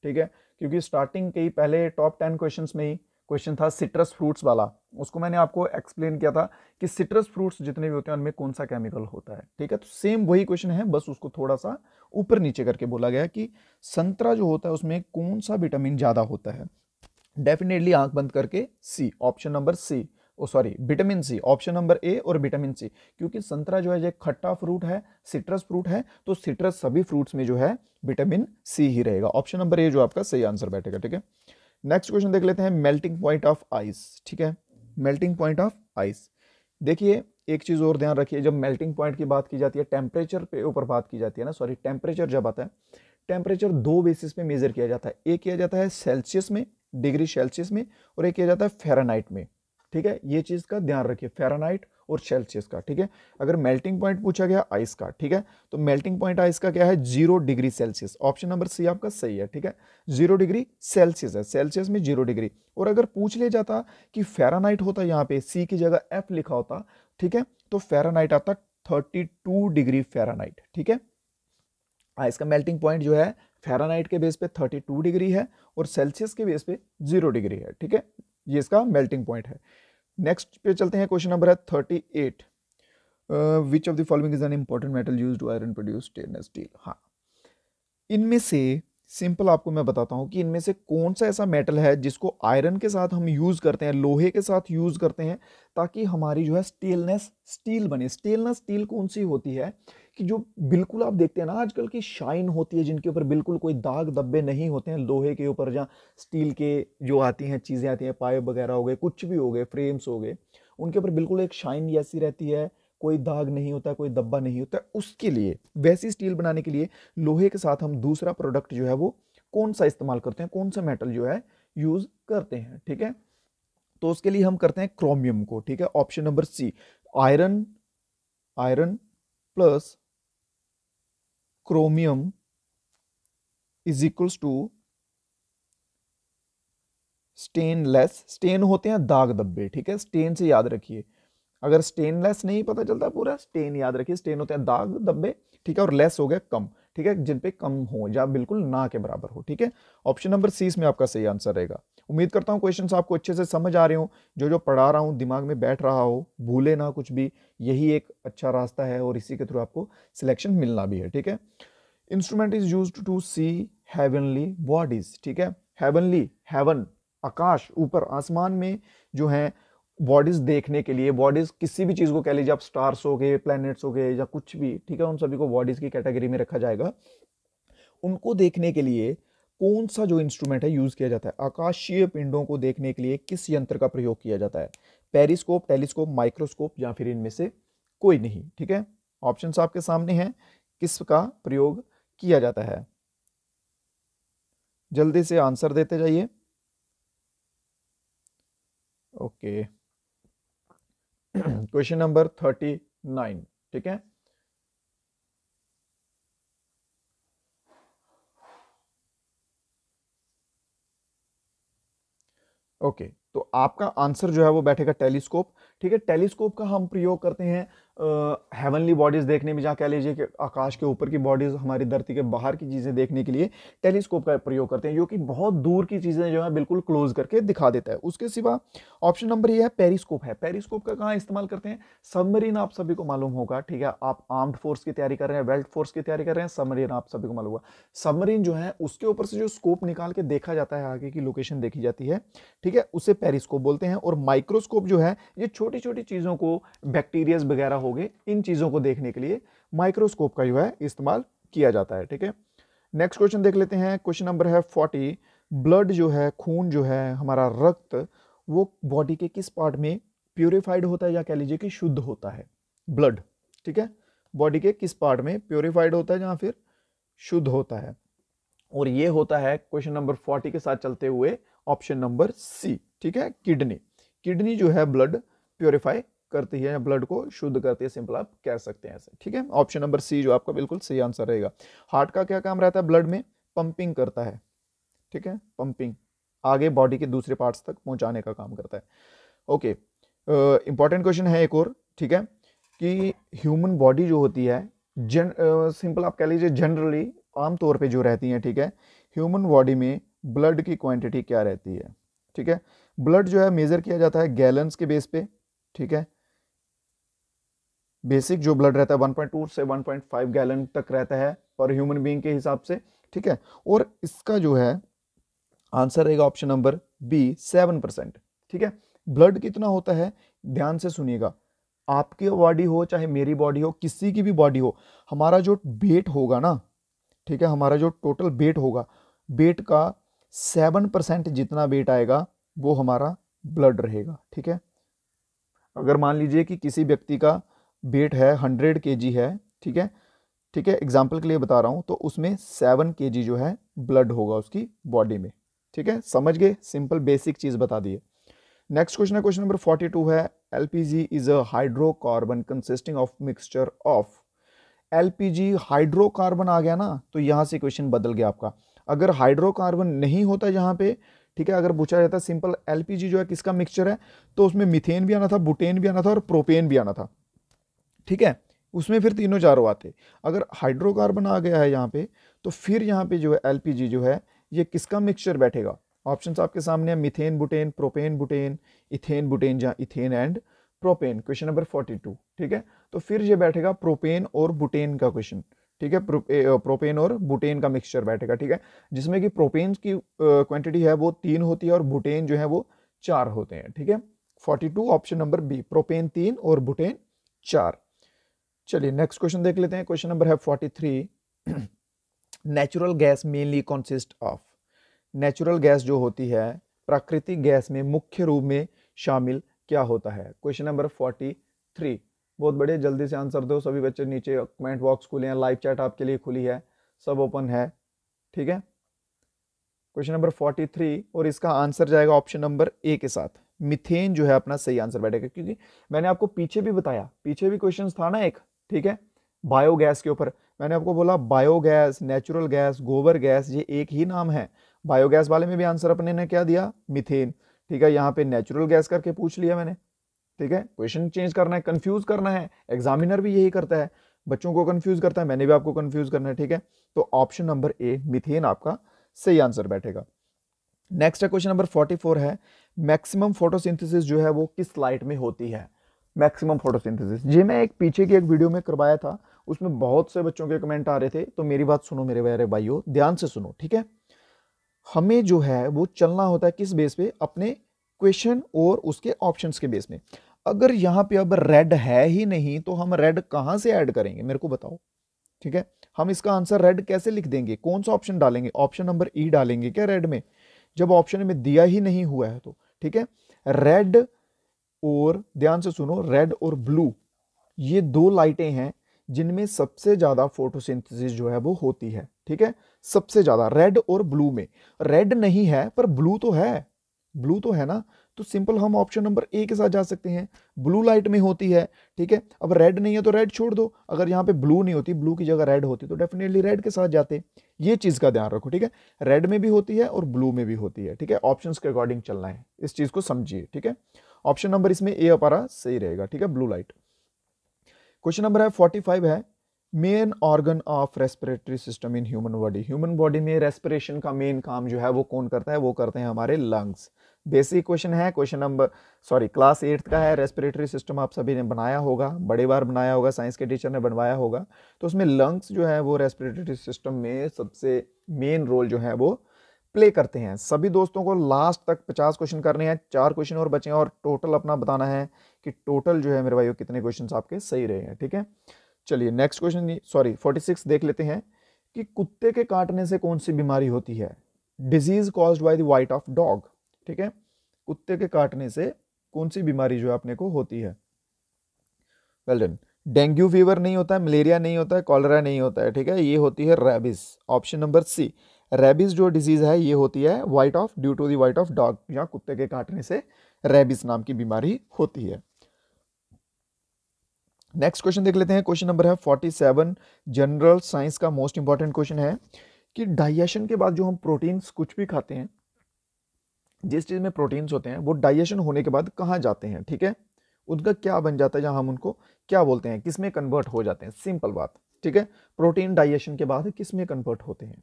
ठीक है क्योंकि स्टार्टिंग के ही पहले टॉप टेन क्वेश्चन में ही क्वेश्चन था सिट्रस फ्रूट्स वाला उसको मैंने आपको एक्सप्लेन किया था कि सिट्रस फ्रूट्स जितने भी होते हैं उनमें कौन सा केमिकल होता है ठीक है तो सेम वही क्वेश्चन है बस उसको थोड़ा सा ऊपर नीचे करके बोला गया कि संतरा जो होता है उसमें कौन सा विटामिन ज़्यादा होता है डेफिनेटली आंख बंद करके C option number C oh sorry vitamin C option number A और विटामिन सी क्योंकि संतरा जो है जो खट्टा फ्रूट है सिट्रस फ्रूट है तो सिट्रस सभी फ्रूट्स में जो है विटामिन सी ही रहेगा ऑप्शन नंबर ए जो आपका सही आंसर बैठेगा ठीक है नेक्स्ट क्वेश्चन देख लेते हैं मेल्टिंग पॉइंट ऑफ आइस ठीक है मेल्टिंग पॉइंट ऑफ आइस देखिए एक चीज़ और ध्यान रखिए जब मेल्टिंग पॉइंट की बात की जाती है टेम्परेचर पे ऊपर बात की जाती है ना सॉरी टेम्परेचर जब आता है टेम्परेचर दो बेसिस पे मेजर किया जाता है एक किया जाता है सेल्सियस में डिग्री सेल्सियस में और एक किया जाता है फेरानाइट में ठीक है ये चीज़ का ध्यान रखिए फेरानाइट और सेल्सियस का ठीक है अगर मेल्टिंग पॉइंट पूछा गया आइस का ठीक है तो मेल्टिंग पॉइंट आइस का क्या है zero degree celsius option number C आपका सही है ठीक है जीरो डिग्री सेल्सियस है सेल्सियस में जीरो डिग्री और अगर पूछ लिया जाता कि फेरानाइट होता यहाँ पे सी की जगह एफ लिखा होता ठीक है तो फेरानाइट आता थर्टी डिग्री फेरानाइट ठीक है आइस का मेल्टिंग पॉइंट जो है फेरानाइट के बेस पे 32 डिग्री है और सेल्सियस के बेस पे जीरो डिग्री है ठीक है ये इसका मेल्टिंग पॉइंट है नेक्स्ट पे चलते हैं क्वेश्चन नंबर है thirty eight which of the following is an important metal use to iron produce stainless steel हाँ इनमें से सिंपल आपको मैं बताता हूँ कि इनमें से कौन सा ऐसा मेटल है जिसको आयरन के साथ हम यूज़ करते हैं लोहे के साथ यूज़ करते हैं ताकि हमारी जो है स्टेनलेस स्टील बने स्टेनलेस स्टील कौन सी होती है कि जो बिल्कुल आप देखते हैं ना आजकल की शाइन होती है जिनके ऊपर बिल्कुल कोई दाग धब्बे नहीं होते हैं लोहे के ऊपर या स्टील के जो आती हैं चीज़ें आती हैं पाइप वगैरह हो गए कुछ भी हो गए फ्रेम्स हो गए उनके ऊपर बिल्कुल एक शाइन ऐसी रहती है कोई दाग नहीं होता कोई धब्बा नहीं होता उसके लिए वैसी स्टील बनाने के लिए लोहे के साथ हम दूसरा प्रोडक्ट जो है वो कौन सा इस्तेमाल करते हैं कौन सा मेटल जो है यूज़ करते हैं ठीक है तो उसके लिए हम करते हैं क्रोमियम को ठीक है option number C iron iron plus chromium is equals to stainless stain होते हैं दाग दब्बे ठीक है स्टेन से याद रखिए अगर स्टेनलेस नहीं पता चलता पूरा स्टेन याद रखिए स्टेन होते हैं दाग दब्बे ठीक है और लेस हो गया कम ठीक है जिन पे कम हो या बिल्कुल ना के बराबर हो ठीक है ऑप्शन नंबर सी इसमें आपका सही आंसर रहेगा उम्मीद करता हूँ क्वेश्चन आपको अच्छे से समझ आ रहे हो जो जो पढ़ा रहा हूँ दिमाग में बैठ रहा हो भूले ना कुछ भी यही एक अच्छा रास्ता है और इसी के थ्रू आपको सिलेक्शन मिलना भी है ठीक है instrument is use to see heavenly bodies ठीक है हेवनली हेवन आकाश ऊपर आसमान में जो है बॉडीज देखने के लिए बॉडीज किसी भी चीज़ को कह लीजिए आप स्टार्स हो गए प्लैनेट्स हो गए या कुछ भी ठीक है उन सभी को बॉडीज की कैटेगरी में रखा जाएगा उनको देखने के लिए कौन सा जो इंस्ट्रूमेंट है यूज़ किया जाता है आकाशीय पिंडों को देखने के लिए किस यंत्र का प्रयोग किया जाता है पेरिस्कोप टेलीस्कोप माइक्रोस्कोप या फिर इनमें से कोई नहीं ठीक है ऑप्शन आपके सामने हैं का प्रयोग किया जाता है जल्दी से आंसर देते जाइए okay question number thirty nine ठीक है ओके तो आपका आंसर जो है वो बैठेगा टेलीस्कोप ठीक है टेलीस्कोप का हम प्रयोग करते हैं हेवनली बॉडीज़ देखने में जहाँ कह लीजिए कि आकाश के ऊपर की बॉडीज़ हमारी धरती के बाहर की चीज़ें देखने के लिए टेलीस्कोप का प्रयोग करते हैं जो कि बहुत दूर की चीज़ें जो है बिल्कुल क्लोज करके दिखा देता है उसके सिवा ऑप्शन नंबर ये है पेरीस्कोप है पेरीस्कोप का कहाँ इस्तेमाल करते हैं सबमरीन आप सभी को मालूम होगा ठीक है आप आर्म्ड फोर्स की तैयारी कर रहे हैं वेल्ट फोर्स की तैयारी कर रहे हैं सबमरीन आप सभी को मालूम होगा सबमरीन जो है उसके ऊपर से जो स्कोप निकाल के देखा जाता है आगे की लोकेशन देखी जाती है ठीक है उसे पेरीस्कोप बोलते हैं और माइक्रोस्कोप जो है ये छोटे छोटी छोटी चीज़ों को बैक्टीरियाज वगैरह हो गए इन चीज़ों को देखने के लिए माइक्रोस्कोप का जो है इस्तेमाल किया जाता है ठीक है नेक्स्ट क्वेश्चन देख लेते हैं क्वेश्चन नंबर है फोर्टी ब्लड जो है खून जो है हमारा रक्त वो बॉडी के किस पार्ट में प्योरीफाइड होता है या कह लीजिए कि शुद्ध होता है ब्लड ठीक है बॉडी के किस पार्ट में प्योरीफाइड होता है या फिर शुद्ध होता है और ये होता है क्वेश्चन नंबर फोर्टी के साथ चलते हुए ऑप्शन नंबर सी ठीक है किडनी किडनी जो है ब्लड प्योरीफाई करती है या ब्लड को शुद्ध करती है सिंपल आप कह सकते हैं ऐसे ठीक है ऑप्शन नंबर सी जो आपका बिल्कुल सही आंसर रहेगा हार्ट का क्या काम रहता है ब्लड में पंपिंग करता है ठीक है पंपिंग आगे बॉडी के दूसरे पार्ट्स तक पहुंचाने का काम करता है ओके इंपॉर्टेंट क्वेश्चन है एक और ठीक है कि ह्यूमन बॉडी जो होती है जन सिंपल uh, आप कह लीजिए जनरली आमतौर पे जो रहती है ठीक है ह्यूमन बॉडी में ब्लड की क्वांटिटी क्या रहती है ठीक है ब्लड जो है मेज़र किया जाता है गैलन्स के बेस पे ठीक है बेसिक जो ब्लड रहता है 1.2 से 1.5 गैलन तक रहता है पर ह्यूमन बीइंग के हिसाब से ठीक है और इसका जो है आंसर रहेगा option number B seven percent ठीक है ब्लड कितना होता है ध्यान से सुनिएगा आपकी बॉडी हो चाहे मेरी बॉडी हो किसी की भी बॉडी हो हमारा जो वेट होगा ना ठीक है हमारा जो टोटल वेट होगा वेट का सेवन परसेंट जितना वेट आएगा वो हमारा ब्लड रहेगा ठीक है अगर मान लीजिए कि किसी व्यक्ति का वेट है हंड्रेड के है ठीक है ठीक है एग्जाम्पल के लिए बता रहा हूँ तो उसमें सेवन के जो है ब्लड होगा उसकी बॉडी में ठीक है समझ गए सिंपल बेसिक चीज़ बता दिए नेक्स्ट क्वेश्चन है क्वेश्चन नंबर फोर्टी टू है L P G is a hydrocarbon consisting of mixture of L P G hydrocarbon आ गया ना तो यहाँ से क्वेश्चन बदल गया आपका अगर हाइड्रोकार्बन नहीं होता यहाँ पे ठीक है अगर पूछा जाता सिंपल एलपीजी जो है किसका मिक्सचर है तो उसमें मिथेन भी आना था बुटेन भी आना था और प्रोपेन भी आना था ठीक है उसमें फिर तीनों चारों आते अगर हाइड्रोकार्बन आ गया है यहाँ पे तो फिर यहाँ पे जो है एलपीजी जो है ये किसका मिक्सचर बैठेगा ऑप्शन आपके सामने है methane butane propane butane ethane butane या ethane and propane question number two ठीक है तो फिर ये बैठेगा प्रोपेन और बुटेन का क्वेश्चन ठीक है प्रोपेन और बुटेन का मिक्सचर बैठेगा ठीक है जिसमें कि प्रोपेन की क्वांटिटी है वो तीन होती है और बुटेन जो है वो चार होते हैं ठीक है forty two option number B propane तीन और बुटेन चार चलिए नेक्स्ट क्वेश्चन देख लेते हैं क्वेश्चन नंबर है forty three natural gas mainly consist of natural gas जो होती है प्राकृतिक गैस में मुख्य रूप में शामिल क्या होता है क्वेश्चन नंबर फोर्टी थ्री बहुत बढ़िया जल्दी से आंसर दो सभी बच्चे नीचे कमेंट बॉक्स खुले हैं लाइव चैट आपके लिए खुली है सब ओपन है ठीक है क्वेश्चन नंबर फोर्टी थ्री और इसका आंसर जाएगा ऑप्शन नंबर ए के साथ मिथेन जो है अपना सही आंसर बैठेगा क्योंकि मैंने आपको पीछे भी बताया पीछे भी क्वेश्चन था ना एक ठीक है बायोगैस के ऊपर मैंने आपको बोला बायोगैस नेचुरल गैस गोबर गैस ये एक ही नाम है बायोगैस वाले में भी आंसर अपने ने क्या दिया मिथेन ठीक है यहाँ पे नेचुरल गैस करके पूछ लिया मैंने ठीक है क्वेश्चन चेंज करना है कंफ्यूज करना है एग्जामिनर भी यही करता है बच्चों को कंफ्यूज करता है मैंने भी आपको कंफ्यूज करना है ठीक है तो ऑप्शन नंबर ए मिथेन आपका सही आंसर बैठेगा नेक्स्ट है क्वेश्चन नंबर 44 है मैक्सिमम फोटोसिंथेसिस जो है वो किस लाइट में होती है मैक्सिमम फोटोसिंथेसिस ये मैं एक पीछे की एक वीडियो में करवाया था उसमें बहुत से बच्चों के कमेंट आ रहे थे तो मेरी बात सुनो मेरे बारे भाइयों ध्यान से सुनो ठीक है हमें जो है वो चलना होता है किस बेस पे अपने क्वेश्चन और उसके ऑप्शंस के बेस में अगर यहाँ पे अब रेड है ही नहीं तो हम रेड कहाँ से ऐड करेंगे मेरे को बताओ ठीक है हम इसका आंसर रेड कैसे लिख देंगे कौन सा ऑप्शन डालेंगे ऑप्शन नंबर ई डालेंगे क्या रेड में जब ऑप्शन में दिया ही नहीं हुआ है तो ठीक है रेड और ध्यान से सुनो रेड और ब्लू ये दो लाइटें हैं जिनमें सबसे ज़्यादा फोटोसिंथेसिस जो है वो होती है ठीक है सबसे ज़्यादा रेड और ब्लू में रेड नहीं है पर ब्लू तो है ब्लू तो है ना तो सिंपल हम ऑप्शन नंबर ए के साथ जा सकते हैं ब्लू लाइट में होती है ठीक है अब रेड नहीं है तो रेड छोड़ दो अगर यहाँ पे ब्लू नहीं होती ब्लू की जगह रेड होती तो डेफिनेटली रेड के साथ जाते ये चीज़ का ध्यान रखो ठीक है रेड में भी होती है और ब्लू में भी होती है ठीक है ऑप्शन के अकॉर्डिंग चलना है इस चीज़ को समझिए ठीक है ऑप्शन नंबर इसमें ए अपारा सही रहेगा ठीक है ब्लू लाइट क्वेश्चन नंबर है फोर्टी फाइव है main organ of respiratory system in human body human body में रेस्पिरेशन का मेन काम जो है वो कौन करता है वो करते हैं हमारे लंग्स बेसिक क्वेश्चन है question number sorry class eighth का है रेस्पिरेटरी सिस्टम आप सभी ने बनाया होगा बड़े बार बनाया होगा साइंस के टीचर ने बनवाया होगा तो उसमें लंग्स जो है वो रेस्पिरेटरी सिस्टम में सबसे मेन रोल जो है वो प्ले करते हैं सभी दोस्तों को लास्ट तक पचास क्वेश्चन करने हैं चार क्वेश्चन और बचे हैं और टोटल अपना बताना है कि टोटल जो है मेरे भाई कितने क्वेश्चन आपके सही रहे हैं ठीक है चलिए next question sorry forty six देख लेते हैं कि कुत्ते के काटने से कौन सी बीमारी होती है disease caused by the bite of dog ठीक है कुत्ते के काटने से कौन सी बीमारी जो है अपने को होती है वेल डन डेंगू फीवर नहीं होता है मलेरिया नहीं होता है कॉलरा नहीं होता है ठीक है ये होती है rabies option number C rabies जो डिजीज़ है ये होती है bite of due to the bite of dog या कुत्ते के काटने से रेबिस नाम की बीमारी होती है नेक्स्ट क्वेश्चन देख लेते हैं क्वेश्चन नंबर है फोर्टी सेवन जनरल साइंस का मोस्ट इंपॉर्टेंट क्वेश्चन है कि डाइजेशन के बाद जो हम प्रोटीन्स कुछ भी खाते हैं जिस चीज़ में प्रोटीन्स होते हैं वो डाइजेशन होने के बाद कहाँ जाते हैं ठीक है उनका क्या बन जाता है जहाँ हम उनको क्या बोलते हैं किस में कन्वर्ट हो जाते हैं सिंपल बात ठीक है प्रोटीन डाइजेशन के बाद किस में कन्वर्ट होते हैं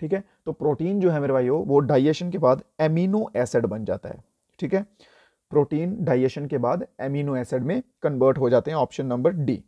ठीक है तो प्रोटीन जो है मेरे भाई वो डाइजेशन के बाद एमिनो एसिड बन जाता है ठीक है प्रोटीन डाइजेशन के बाद एमिनो एसिड में कन्वर्ट हो जाते हैं option number D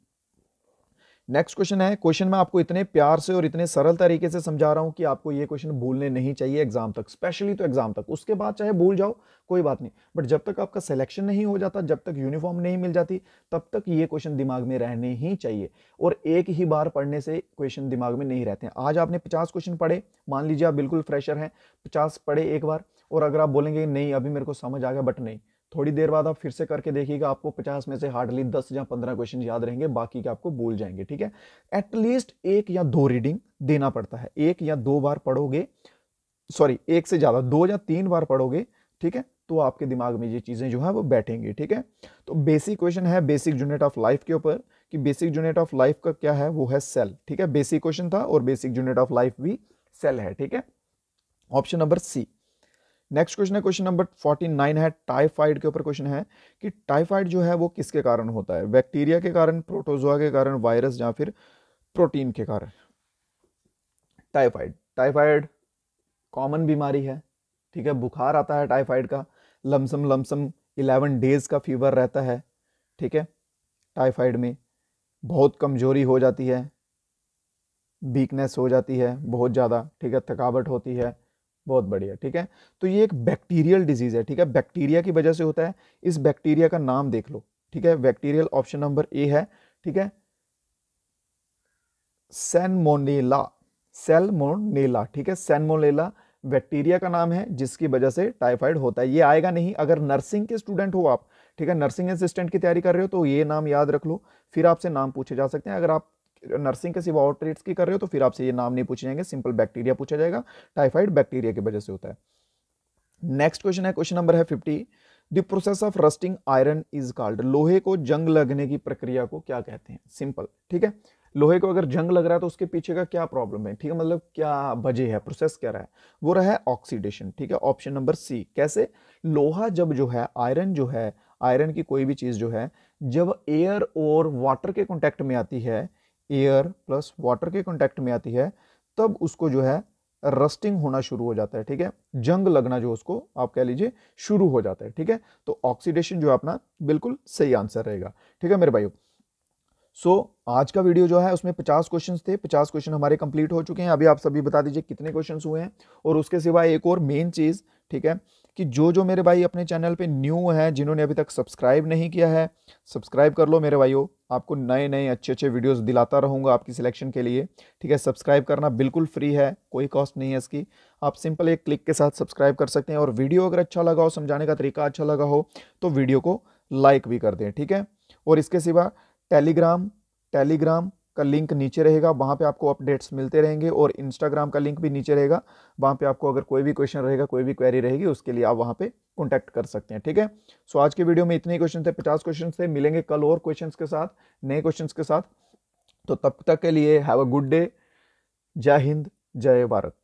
next question है क्वेश्चन मैं आपको इतने प्यार से और इतने सरल तरीके से समझा रहा हूं कि आपको ये क्वेश्चन भूलने नहीं चाहिए एग्जाम तक स्पेशली तो एग्जाम तक उसके बाद चाहे भूल जाओ कोई बात नहीं बट जब तक आपका सिलेक्शन नहीं हो जाता जब तक यूनिफॉर्म नहीं मिल जाती तब तक ये क्वेश्चन दिमाग में रहने ही चाहिए और एक ही बार पढ़ने से क्वेश्चन दिमाग में नहीं रहते हैं आज आपने पचास क्वेश्चन पढ़े मान लीजिए आप बिल्कुल फ्रेशर हैं पचास पढ़े एक बार और अगर आप बोलेंगे नहीं अभी मेरे को समझ आ गया बट नहीं थोड़ी देर बाद आप फिर से करके देखिएगा आपको 50 में से हार्डली 10 या 15 क्वेश्चन याद रहेंगे बाकी के आपको भूल जाएंगे ठीक है एटलीस्ट एक या दो रीडिंग देना पड़ता है एक या दो बार पढ़ोगे सॉरी एक से ज़्यादा दो या तीन बार पढ़ोगे ठीक है तो आपके दिमाग में ये चीज़ें जो है वो बैठेंगी ठीक है तो बेसिक क्वेश्चन है बेसिक यूनिट ऑफ लाइफ के ऊपर कि बेसिक यूनिट ऑफ लाइफ का क्या है वो है सेल ठीक है बेसिक क्वेश्चन था और बेसिक यूनिट ऑफ लाइफ भी सेल है ठीक है option number C next question है क्वेश्चन नंबर 49 है टाइफाइड के ऊपर क्वेश्चन है कि टाइफाइड जो है वो किसके कारण होता है बैक्टीरिया के कारण प्रोटोजोआ के कारण वायरस या फिर प्रोटीन के कारण टाइफाइड टाइफाइड कॉमन बीमारी है ठीक है बुखार आता है टाइफाइड का लमसम लमसम इलेवन डेज का फीवर रहता है ठीक है टाइफाइड में बहुत कमजोरी हो जाती है वीकनेस हो जाती है बहुत ज़्यादा ठीक है थकावट होती है बहुत बढ़िया ठीक है तो ये एक बैक्टीरियल डिजीज है ठीक है बैक्टीरिया की वजह से होता है इस बैक्टीरिया का नाम देख लो ठीक है बैक्टीरियल ऑप्शन नंबर ए है ठीक है सैनमोनेला सेलमोनेला ठीक है सैनमोनेला बैक्टीरिया का नाम है जिसकी वजह से टाइफाइड होता है ये आएगा नहीं अगर नर्सिंग के स्टूडेंट हो आप ठीक है नर्सिंग असिस्टेंट की तैयारी कर रहे हो तो ये नाम याद रख लो फिर आपसे नाम पूछे जा सकते हैं अगर आप नर्सिंग के सिवा और ट्रेड्स की कर रहे हो तो फिर आपसे ये नाम नहीं पूछे जाएंगे सिंपल बैक्टीरिया पूछा जाएगा टाइफाइड बैक्टीरिया की वजह से होता है नेक्स्ट क्वेश्चन है क्वेश्चन नंबर है fifty the process of rusting iron is called लोहे को जंग लगने की प्रक्रिया को क्या कहते हैं सिंपल ठीक है लोहे को अगर जंग लग रहा है तो उसके पीछे का क्या प्रॉब्लम है ठीक है मतलब क्या वजह है प्रोसेस क्या रहा है वो रहा है ऑक्सीडेशन ठीक है ऑप्शन नंबर सी कैसे लोहा जब जो है आयरन जो है आयरन की कोई भी चीज़ जो है जब एयर और वाटर के कॉन्टेक्ट में आती है एयर प्लस वाटर के कॉन्टैक्ट में आती है तब उसको जो है रस्टिंग होना शुरू हो जाता है ठीक है जंग लगना जो उसको आप कह लीजिए शुरू हो जाता है ठीक है तो ऑक्सीडेशन जो है अपना बिल्कुल सही आंसर रहेगा ठीक है मेरे भाइयों सो so, आज का वीडियो जो है उसमें 50 क्वेश्चन थे 50 क्वेश्चन हमारे कंप्लीट हो चुके हैं अभी आप सभी बता दीजिए कितने क्वेश्चन हुए हैं और उसके सिवा एक और मेन चीज़ ठीक है कि जो जो मेरे भाई अपने चैनल पे न्यू हैं जिन्होंने अभी तक सब्सक्राइब नहीं किया है सब्सक्राइब कर लो मेरे भाइयों आपको नए नए अच्छे अच्छे वीडियोस दिलाता रहूँगा आपकी सिलेक्शन के लिए ठीक है सब्सक्राइब करना बिल्कुल फ्री है कोई कॉस्ट नहीं है इसकी आप सिंपल एक क्लिक के साथ सब्सक्राइब कर सकते हैं और वीडियो अगर अच्छा लगा हो समझाने का तरीका अच्छा लगा हो तो वीडियो को लाइक भी कर दें ठीक है और इसके सिवा टेलीग्राम टेलीग्राम का लिंक नीचे रहेगा वहाँ पे आपको अपडेट्स मिलते रहेंगे और इंस्टाग्राम का लिंक भी नीचे रहेगा वहाँ पे आपको अगर कोई भी क्वेश्चन रहेगा कोई भी क्वेरी रहेगी उसके लिए आप वहाँ पे कॉन्टैक्ट कर सकते हैं ठीक है सो आज के वीडियो में इतने क्वेश्चन थे पचास क्वेश्चन थे मिलेंगे कल और क्वेश्चन के साथ नए क्वेश्चन के साथ तो तब तक के लिए हैव अ गुड डे जय हिंद जय भारत